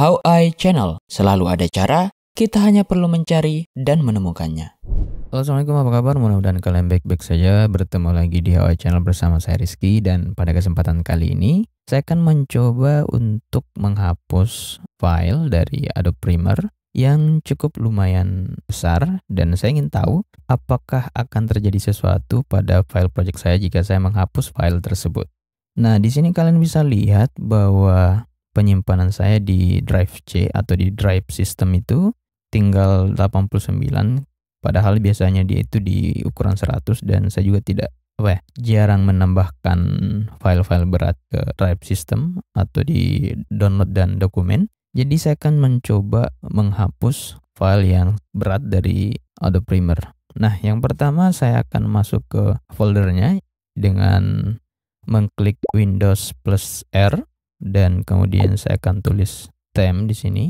How I Channel, selalu ada cara, kita hanya perlu mencari dan menemukannya. Halo, Assalamualaikum, apa kabar? Mudah-mudahan kalian baik-baik saja. Bertemu lagi di How I Channel bersama saya Rizky dan pada kesempatan kali ini saya akan mencoba untuk menghapus file dari Adobe Premiere yang cukup lumayan besar dan saya ingin tahu apakah akan terjadi sesuatu pada file project saya jika saya menghapus file tersebut. Nah, di sini kalian bisa lihat bahwa penyimpanan saya di drive C atau di drive system itu tinggal 89 padahal biasanya dia itu di ukuran 100 dan saya juga tidak apa ya, jarang menambahkan file-file berat ke drive system atau di download dan dokumen. Jadi saya akan mencoba menghapus file yang berat dari Adobe Premiere. Nah, yang pertama saya akan masuk ke foldernya dengan mengklik Windows plus R dan kemudian saya akan tulis tem di sini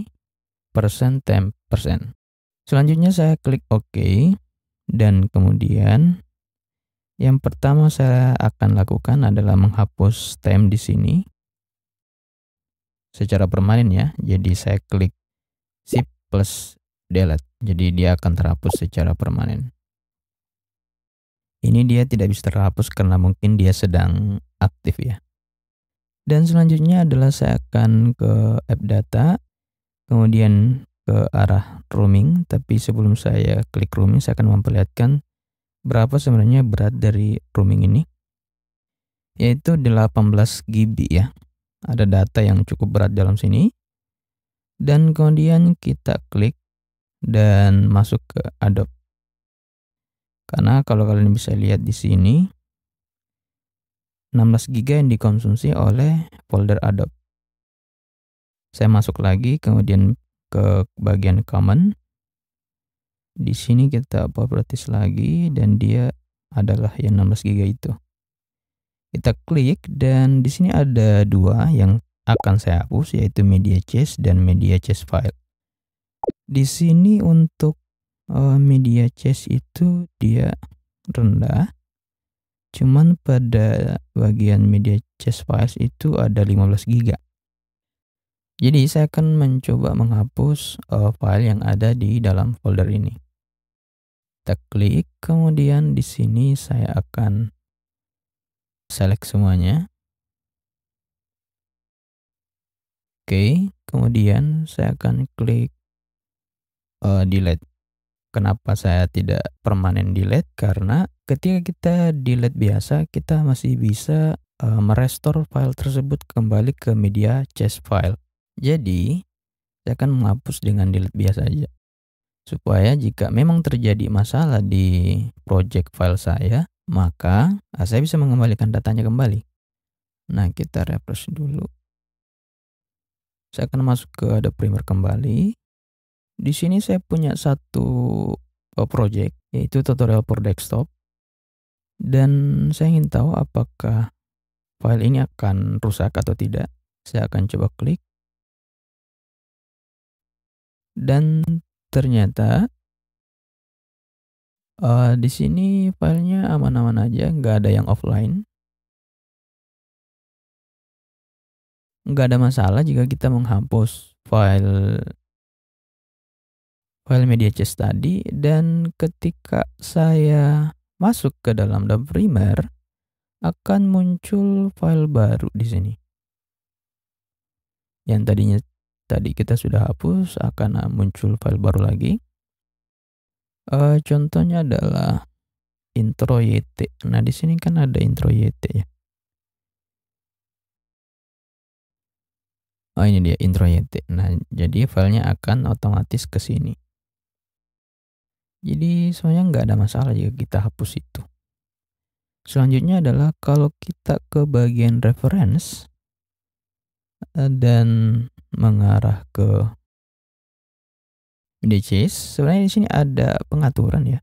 persen tem persen. Selanjutnya saya klik OK dan kemudian yang pertama saya akan lakukan adalah menghapus tem di sini secara permanen ya. Jadi saya klik Shift plus delete. Jadi dia akan terhapus secara permanen. Ini dia tidak bisa terhapus karena mungkin dia sedang aktif ya. Dan selanjutnya adalah saya akan ke app data, kemudian ke arah roaming. Tapi sebelum saya klik roaming, saya akan memperlihatkan berapa sebenarnya berat dari roaming ini. Yaitu 18 GB ya. Ada data yang cukup berat dalam sini. Dan kemudian kita klik dan masuk ke Adobe. Karena kalau kalian bisa lihat di sini, 16 GB yang dikonsumsi oleh folder Adobe. Saya masuk lagi kemudian ke bagian common. Di sini kita properties lagi dan dia adalah yang 16 GB itu. Kita klik dan di sini ada dua yang akan saya hapus yaitu media chest dan media chest file. Di sini untuk eh, media chest itu dia rendah Cuman pada bagian media chest files itu ada 15 GB. Jadi saya akan mencoba menghapus uh, file yang ada di dalam folder ini. Kita klik, kemudian di sini saya akan select semuanya. Oke, kemudian saya akan klik uh, delete. Kenapa saya tidak permanen delete? Karena ketika kita delete biasa, kita masih bisa uh, merestore file tersebut kembali ke media chest file. Jadi, saya akan menghapus dengan delete biasa saja, Supaya jika memang terjadi masalah di project file saya, maka eh, saya bisa mengembalikan datanya kembali. Nah, kita refresh dulu. Saya akan masuk ke ada primer kembali. Di sini saya punya satu e, project yaitu tutorial for desktop. Dan saya ingin tahu apakah file ini akan rusak atau tidak. Saya akan coba klik. Dan ternyata uh, di sini filenya aman-aman aja, nggak ada yang offline. Nggak ada masalah jika kita menghapus file file media chest tadi dan ketika saya masuk ke dalam the primer akan muncul file baru di sini. Yang tadinya tadi kita sudah hapus akan ah, muncul file baru lagi. Uh, contohnya adalah intro YT. Nah, di sini kan ada intro YT ya. Oh, ini dia intro YT. Nah, jadi filenya akan otomatis ke sini. Jadi sebenarnya nggak ada masalah jika kita hapus itu. Selanjutnya adalah kalau kita ke bagian reference eh, dan mengarah ke media chase, sebenarnya di sini ada pengaturan ya.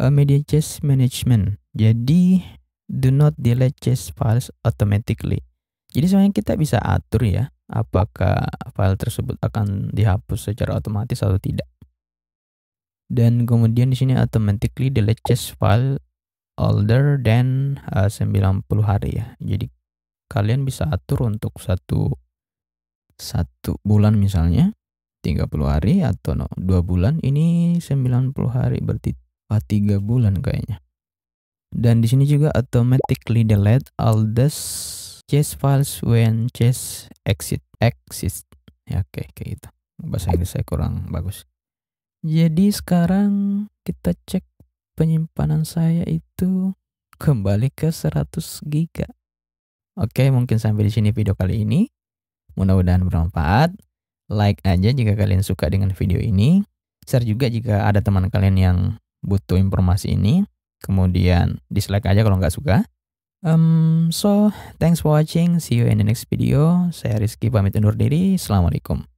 Eh, media chase management. Jadi do not delete chase files automatically. Jadi sebenarnya kita bisa atur ya apakah file tersebut akan dihapus secara otomatis atau tidak dan kemudian di sini automatically delete chest file older than eh, uh, 90 hari ya. Jadi kalian bisa atur untuk satu satu bulan misalnya 30 hari atau no, 2 bulan ini 90 hari berarti ah, 3 bulan kayaknya. Dan di sini juga automatically delete all the chest files when chest exit exit. Ya oke okay, kayak gitu. Bahasa Inggris saya kurang bagus. Jadi sekarang kita cek penyimpanan saya itu kembali ke 100 GB. Oke, mungkin sampai di sini video kali ini. Mudah-mudahan bermanfaat. Like aja jika kalian suka dengan video ini. Share juga jika ada teman kalian yang butuh informasi ini. Kemudian dislike aja kalau nggak suka. Um, so, thanks for watching. See you in the next video. Saya Rizky pamit undur diri. Assalamualaikum.